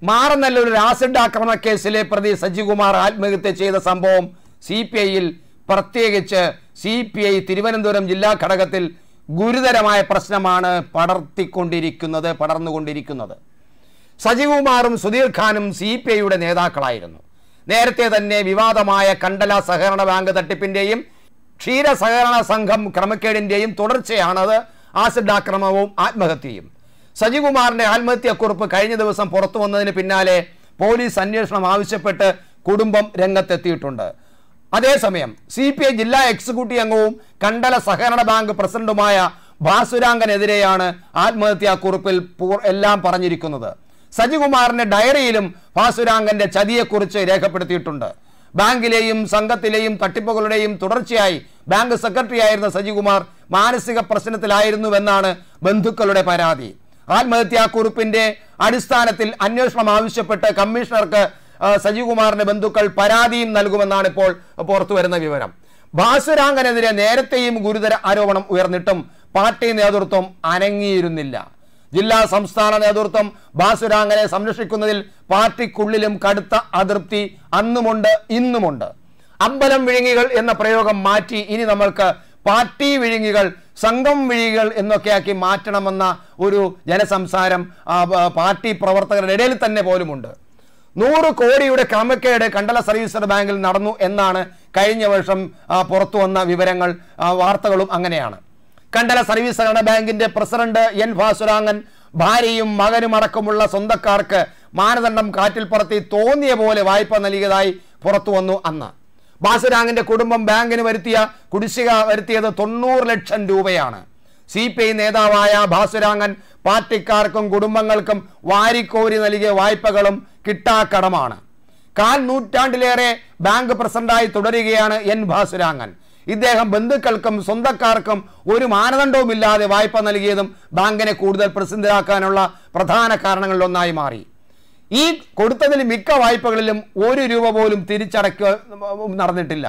ഒരു ആസിഡ് ആക്രമണ കേസിലെ പ്രതി സജികുമാർ ആത്മഹത്യ ചെയ്ത സംഭവം സി പി ഐയിൽ പ്രത്യേകിച്ച് സി പി ഐ തിരുവനന്തപുരം ജില്ലാ ഘടകത്തിൽ ഗുരുതരമായ പ്രശ്നമാണ് പടർത്തിക്കൊണ്ടിരിക്കുന്നത് പടർന്നുകൊണ്ടിരിക്കുന്നത് സജികുമാറും സുധീർ ഖാനും സി പി ഐയുടെ നേതാക്കളായിരുന്നു നേരത്തെ തന്നെ വിവാദമായ കണ്ടല സഹകരണ ബാങ്ക് തട്ടിപ്പിന്റെയും ക്ഷീര സഹകരണ സംഘം ക്രമക്കേടിന്റെയും തുടർച്ചയാണത് ആസിഡ് ആക്രമണവും ആത്മഹത്യയും സജികുമാറിന്റെ ആത്മഹത്യക്കുറിപ്പ് കഴിഞ്ഞ ദിവസം പുറത്തു വന്നതിന് പിന്നാലെ പോലീസ് അന്വേഷണം ആവശ്യപ്പെട്ട് കുടുംബം രംഗത്തെത്തിയിട്ടുണ്ട് അതേസമയം സി പി ഐ ജില്ലാ എക്സിക്യൂട്ടീവ് അംഗവും കണ്ടല സഹകരണ ബാങ്ക് പ്രസിഡന്റുമായ ഭാസുരാങ്കനെതിരെയാണ് ആത്മഹത്യാക്കുറിപ്പിൽ എല്ലാം പറഞ്ഞിരിക്കുന്നത് സജികുമാറിന്റെ ഡയറിയിലും ഭാസുരാങ്കന്റെ ചതിയെക്കുറിച്ച് രേഖപ്പെടുത്തിയിട്ടുണ്ട് ബാങ്കിലെയും സംഘത്തിലെയും തട്ടിപ്പുകളുടെയും തുടർച്ചയായി ബാങ്ക് സെക്രട്ടറി ആയിരുന്ന സജികുമാർ മാനസിക പ്രശ്നത്തിലായിരുന്നുവെന്നാണ് ബന്ധുക്കളുടെ പരാതി കുറിപ്പിന്റെ അടിസ്ഥാനത്തിൽ അന്വേഷണം ആവശ്യപ്പെട്ട് കമ്മീഷണർക്ക് സജീവ് കുമാറിന്റെ ബന്ധുക്കൾ പരാതിയും നൽകുമെന്നാണ് ഇപ്പോൾ പുറത്തു വരുന്ന വിവരം ഭാസുരാങ്കനെതിരെ നേരത്തെയും ഗുരുതര ആരോപണം ഉയർന്നിട്ടും പാർട്ടി നേതൃത്വം അനങ്ങിയിരുന്നില്ല ജില്ലാ സംസ്ഥാന നേതൃത്വം ബാസുരാങ്കനെ സംരക്ഷിക്കുന്നതിൽ പാർട്ടിക്കുള്ളിലും കടുത്ത അതൃപ്തി അന്നുമുണ്ട് ഇന്നുമുണ്ട് അമ്പലം വിഴുങ്ങികൾ എന്ന പ്രയോഗം മാറ്റി ഇനി നമ്മൾക്ക് പാർട്ടി വിഴുങ്ങികൾ സംഘം വിഴികൾ എന്നൊക്കെയാക്കി മാറ്റണമെന്ന ഒരു ജനസംസാരം പാർട്ടി പ്രവർത്തകരുടെ ഇടയിൽ തന്നെ പോലുമുണ്ട് നൂറ് കോടിയുടെ ക്രമക്കേട് കണ്ടല സർവീസ് ബാങ്കിൽ നടന്നു എന്നാണ് കഴിഞ്ഞ വർഷം പുറത്തു വന്ന വിവരങ്ങൾ വാർത്തകളും അങ്ങനെയാണ് കണ്ടല സർവീസ് സഹകരണ ബാങ്കിന്റെ പ്രസിഡന്റ് എൻ ഭാസുരാങ്ങൻ ഭാര്യയും മകനും അടക്കമുള്ള സ്വന്തക്കാർക്ക് മാനദണ്ഡം കാറ്റിൽ പറത്തി തോന്നിയ പോലെ വായ്പ നൽകിയതായി പുറത്തു വന്നു അന്ന് ബാസുരാങ്ങിന്റെ കുടുംബം ബാങ്കിന് വരുത്തിയ കുടിശ്ശിക വരുത്തിയത് തൊണ്ണൂറ് ലക്ഷം രൂപയാണ് സി പി ഐ നേതാവായ ഭാസുരാങ്ങൻ പാർട്ടിക്കാർക്കും കുടുംബങ്ങൾക്കും വാരിക്കോരി നൽകിയ വായ്പകളും കിട്ടാക്കടമാണ് കാൽ നൂറ്റാണ്ടിലേറെ ബാങ്ക് പ്രസിഡന്റായി തുടരുകയാണ് എൻ ഭാസുരാങ്ങൻ ഇദ്ദേഹം ബന്ധുക്കൾക്കും സ്വന്തക്കാർക്കും ഒരു മാനദണ്ഡവുമില്ലാതെ വായ്പ നൽകിയതും ബാങ്കിനെ കൂടുതൽ പ്രസിദ്ധരാക്കാനുള്ള പ്രധാന കാരണങ്ങളിലൊന്നായി മാറി ഈ കൊടുത്തതിൽ മിക്ക വായ്പകളിലും ഒരു രൂപ പോലും തിരിച്ചടക്ക നടന്നിട്ടില്ല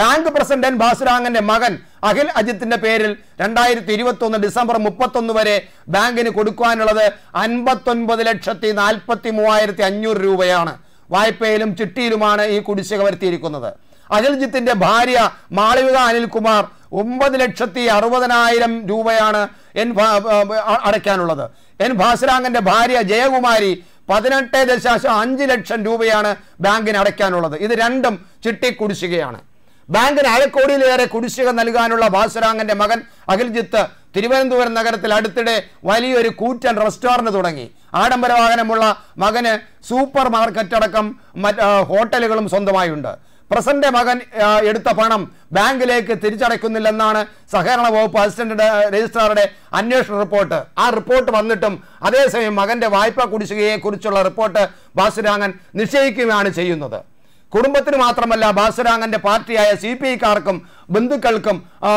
ബാങ്ക് പ്രസിഡന്റ് ഭാസുരാങ്ങന്റെ മകൻ അഖിൽ അജിത്തിന്റെ പേരിൽ രണ്ടായിരത്തി ഇരുപത്തി ഒന്ന് ഡിസംബർ മുപ്പത്തൊന്ന് വരെ ബാങ്കിന് കൊടുക്കുവാനുള്ളത് അൻപത്തൊൻപത് ലക്ഷത്തി നാൽപ്പത്തി മൂവായിരത്തി അഞ്ഞൂറ് രൂപയാണ് വായ്പയിലും ചിട്ടിയിലുമാണ് ഈ കുടിശ്ശിക വരുത്തിയിരിക്കുന്നത് അഖിൽജിത്തിന്റെ ഭാര്യ മാളവിക അനിൽകുമാർ ഒമ്പത് ലക്ഷത്തി അറുപതിനായിരം രൂപയാണ് എൻ അടയ്ക്കാനുള്ളത് എൻ ഭാസുരാങ്ങന്റെ ഭാര്യ ജയകുമാരി പതിനെട്ട് ദശാംശം അഞ്ച് ലക്ഷം രൂപയാണ് ബാങ്കിന് അടയ്ക്കാനുള്ളത് ഇത് രണ്ടും ചിട്ടി കുടിശ്ശികയാണ് ബാങ്കിന് അരക്കോടിയിലേറെ കുടിശ്ശിക നൽകാനുള്ള ഭാസ്വരാങ്ങന്റെ മകൻ അഖിൽജിത്ത് തിരുവനന്തപുരം നഗരത്തിൽ അടുത്തിടെ വലിയൊരു കൂറ്റൻ റെസ്റ്റോറൻറ്റ് തുടങ്ങി ആഡംബര വാഹനമുള്ള മകന് സൂപ്പർ മാർക്കറ്റ് അടക്കം മറ്റ് ഹോട്ടലുകളും സ്വന്തമായുണ്ട് പ്രസന്റെ മകൻ എടുത്ത പണം ബാങ്കിലേക്ക് തിരിച്ചടയ്ക്കുന്നില്ലെന്നാണ് സഹകരണ വകുപ്പ് അസിസ്റ്റന്റ് രജിസ്ട്രാറുടെ അന്വേഷണ റിപ്പോർട്ട് ആ റിപ്പോർട്ട് വന്നിട്ടും അതേസമയം മകന്റെ വായ്പാ കുറിച്ചുള്ള റിപ്പോർട്ട് ബാസുരാങ്ങൻ നിശ്ചയിക്കുകയാണ് ചെയ്യുന്നത് കുടുംബത്തിന് മാത്രമല്ല ബാസുരാങ്ങന്റെ പാർട്ടിയായ സി പി ഐക്കാർക്കും ബന്ധുക്കൾക്കും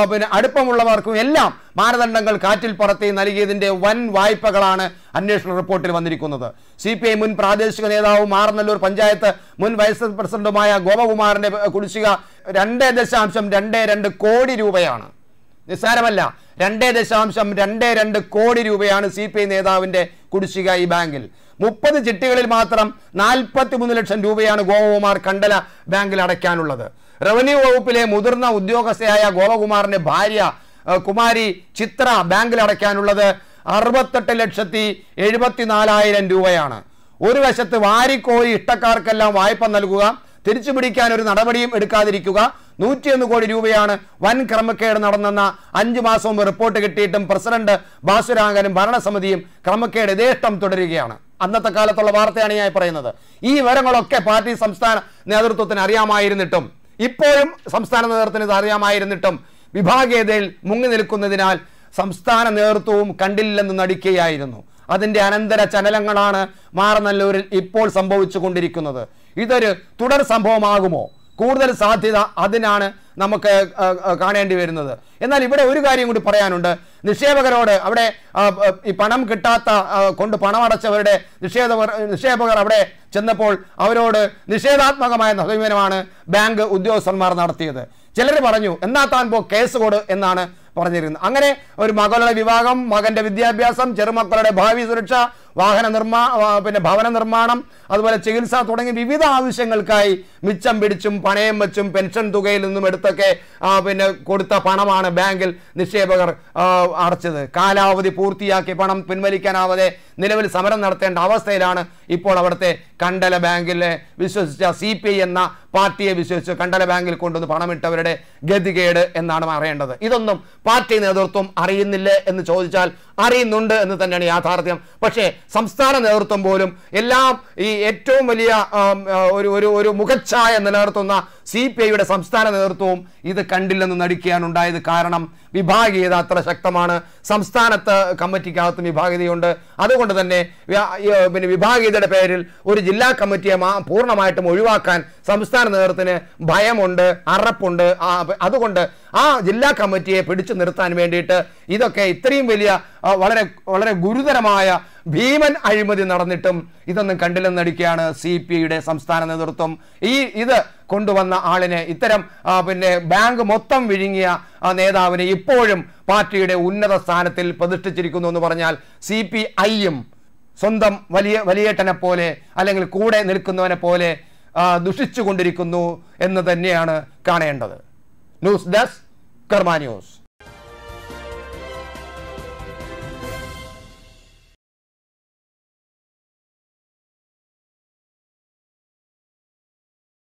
പിന്നെ അടുപ്പമുള്ളവർക്കും എല്ലാം മാനദണ്ഡങ്ങൾ കാറ്റിൽ പറത്തി നൽകിയതിൻ്റെ വൻ വായ്പകളാണ് അന്വേഷണ റിപ്പോർട്ടിൽ വന്നിരിക്കുന്നത് സി പി ഐ മുൻ പ്രാദേശിക നേതാവും മാറനല്ലൂർ പഞ്ചായത്ത് മുൻ വൈസ് പ്രസിഡന്റുമായ ഗോപകുമാറിന്റെ കുടിശ്ശിക രണ്ട് ദശാംശം രണ്ട് രണ്ട് കോടി രൂപയാണ് നിസ്സാരമല്ല രണ്ട് ദശാംശം രണ്ട് രണ്ട് കോടി രൂപയാണ് സി പി ഐ നേതാവിൻ്റെ കുടിശ്ശിക ഈ ബാങ്കിൽ മുപ്പത് ചിട്ടികളിൽ മാത്രം നാൽപ്പത്തി മൂന്ന് ലക്ഷം രൂപയാണ് ഗോപകുമാർ കണ്ടല ബാങ്കിൽ അടയ്ക്കാനുള്ളത് റവന്യൂ വകുപ്പിലെ മുതിർന്ന ഉദ്യോഗസ്ഥയായ ഗോപകുമാറിന്റെ ഭാര്യ കുമാരി ചിത്ര ബാങ്കിൽ അടയ്ക്കാനുള്ളത് അറുപത്തെട്ട് ലക്ഷത്തി എഴുപത്തിനാലായിരം രൂപയാണ് ഒരു വശത്ത് വാരിക്കോഴി ഇഷ്ടക്കാർക്കെല്ലാം വായ്പ നൽകുക തിരിച്ചു പിടിക്കാൻ ഒരു നടപടിയും എടുക്കാതിരിക്കുക നൂറ്റിയൊന്ന് കോടി രൂപയാണ് വൻ ക്രമക്കേട് നടന്നെന്ന അഞ്ചു മാസം മുമ്പ് റിപ്പോർട്ട് കിട്ടിയിട്ടും പ്രസിഡന്റ് ബാസുരാംഗനും ഭരണസമിതിയും ക്രമക്കേട് യഥേഷ്ടം തുടരുകയാണ് അന്നത്തെ കാലത്തുള്ള വാർത്തയാണ് ഞാൻ പറയുന്നത് ഈ വിവരങ്ങളൊക്കെ പാർട്ടി സംസ്ഥാന നേതൃത്വത്തിന് അറിയാമായിരുന്നിട്ടും ഇപ്പോഴും സംസ്ഥാന നേതൃത്വത്തിന് ഇത് അറിയാമായിരുന്നിട്ടും വിഭാഗീയതയിൽ മുങ്ങി നിൽക്കുന്നതിനാൽ സംസ്ഥാന നേതൃത്വവും കണ്ടില്ലെന്ന് നടിക്കുകയായിരുന്നു അതിൻ്റെ അനന്തര ചലനങ്ങളാണ് മാറനല്ലൂരിൽ ഇപ്പോൾ സംഭവിച്ചു കൊണ്ടിരിക്കുന്നത് ഇതൊരു തുടർ സംഭവമാകുമോ കൂടുതൽ സാധ്യത അതിനാണ് നമുക്ക് കാണേണ്ടി വരുന്നത് എന്നാൽ ഇവിടെ ഒരു കാര്യം കൂടി പറയാനുണ്ട് നിക്ഷേപകരോട് അവിടെ ഈ പണം കിട്ടാത്ത കൊണ്ട് പണം അടച്ചവരുടെ നിക്ഷേപകർ നിക്ഷേപകർ അവിടെ ചെന്നപ്പോൾ അവരോട് നിഷേധാത്മകമായ സമീപനമാണ് ബാങ്ക് ഉദ്യോഗസ്ഥന്മാർ നടത്തിയത് ചിലർ പറഞ്ഞു എന്നാ താൻ പോ കേസ് കൊടു എന്നാണ് പറഞ്ഞിരുന്നത് അങ്ങനെ ഒരു മകളുടെ വിവാഹം മകന്റെ വിദ്യാഭ്യാസം ചെറുമക്കളുടെ ഭാവി സുരക്ഷ വാഹന നിർമ്മാ പിന്നെ ഭവന നിർമ്മാണം അതുപോലെ ചികിത്സ തുടങ്ങി വിവിധ ആവശ്യങ്ങൾക്കായി മിച്ചം പിടിച്ചും പണയം വെച്ചും പെൻഷൻ തുകയിൽ നിന്നും എടുത്തൊക്കെ പിന്നെ കൊടുത്ത പണമാണ് ബാങ്കിൽ നിക്ഷേപകർ അടച്ചത് കാലാവധി പൂർത്തിയാക്കി പണം പിൻവലിക്കാനാവാതെ നിലവിൽ സമരം നടത്തേണ്ട അവസ്ഥയിലാണ് ഇപ്പോൾ അവിടുത്തെ കണ്ടല ബാങ്കിലെ വിശ്വസിച്ച സി എന്ന പാർട്ടിയെ വിശ്വസിച്ച് കണ്ടല ബാങ്കിൽ കൊണ്ടുവന്ന് പണമിട്ടവരുടെ ഗതികേട് എന്നാണ് അറിയേണ്ടത് ഇതൊന്നും പാർട്ടി നേതൃത്വം അറിയുന്നില്ല എന്ന് ചോദിച്ചാൽ അറിയുന്നുണ്ട് എന്ന് തന്നെയാണ് യാഥാർത്ഥ്യം പക്ഷേ സംസ്ഥാന നേതൃത്വം പോലും എല്ലാം ഈ ഏറ്റവും വലിയ ഒരു ഒരു ഒരു മുഖച്ഛായ നിലനിർത്തുന്ന സി പി ഐയുടെ സംസ്ഥാന നേതൃത്വവും ഇത് കണ്ടില്ലെന്ന് നടിക്കുകയാണ് ഉണ്ടായത് കാരണം വിഭാഗീയത അത്ര ശക്തമാണ് സംസ്ഥാനത്ത് കമ്മിറ്റിക്കകത്ത് വിഭാഗീയതയുണ്ട് അതുകൊണ്ട് തന്നെ പിന്നെ വിഭാഗീയതയുടെ പേരിൽ ഒരു ജില്ലാ കമ്മിറ്റിയെ പൂർണ്ണമായിട്ടും ഒഴിവാക്കാൻ സംസ്ഥാന നേതൃത്വത്തിന് ഭയമുണ്ട് അറപ്പുണ്ട് അതുകൊണ്ട് ആ ജില്ലാ കമ്മിറ്റിയെ പിടിച്ചു നിർത്താൻ വേണ്ടിയിട്ട് ഇതൊക്കെ ഇത്രയും വലിയ വളരെ വളരെ ഗുരുതരമായ ഭീമൻ അഴിമതി നടന്നിട്ടും ഇതൊന്നും കണ്ടില്ലെന്നടിക്കുകയാണ് സി പി ഐയുടെ സംസ്ഥാന നേതൃത്വം ഈ ഇത് കൊണ്ടുവന്ന ആളിനെ ഇത്തരം പിന്നെ ബാങ്ക് മൊത്തം വിഴുങ്ങിയ നേതാവിനെ ഇപ്പോഴും പാർട്ടിയുടെ ഉന്നത സ്ഥാനത്തിൽ പ്രതിഷ്ഠിച്ചിരിക്കുന്നു എന്ന് പറഞ്ഞാൽ സി പി ഐയും സ്വന്തം വലിയ വലിയേട്ടനെ പോലെ അല്ലെങ്കിൽ കൂടെ നിൽക്കുന്നവനെ പോലെ ദുഷിച്ചുകൊണ്ടിരിക്കുന്നു എന്ന് തന്നെയാണ് കാണേണ്ടത് ന്യൂസ് ഡെസ്ക് കർമാ ന്യൂസ്